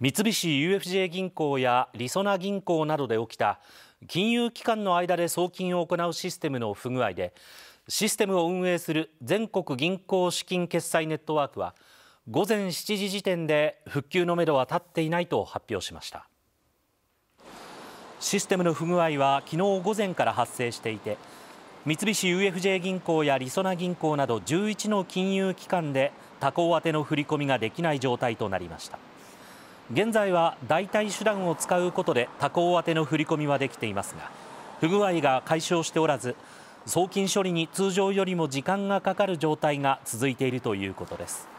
三菱 UFJ 銀行やりそな銀行などで起きた金融機関の間で送金を行うシステムの不具合でシステムを運営する全国銀行資金決済ネットワークは午前7時時点で復旧のめどは立っていないと発表しましたシステムの不具合は昨日午前から発生していて三菱 UFJ 銀行やりそな銀行など11の金融機関で他行宛の振り込みができない状態となりました。現在は代替手段を使うことで他行宛ての振り込みはできていますが不具合が解消しておらず送金処理に通常よりも時間がかかる状態が続いているということです。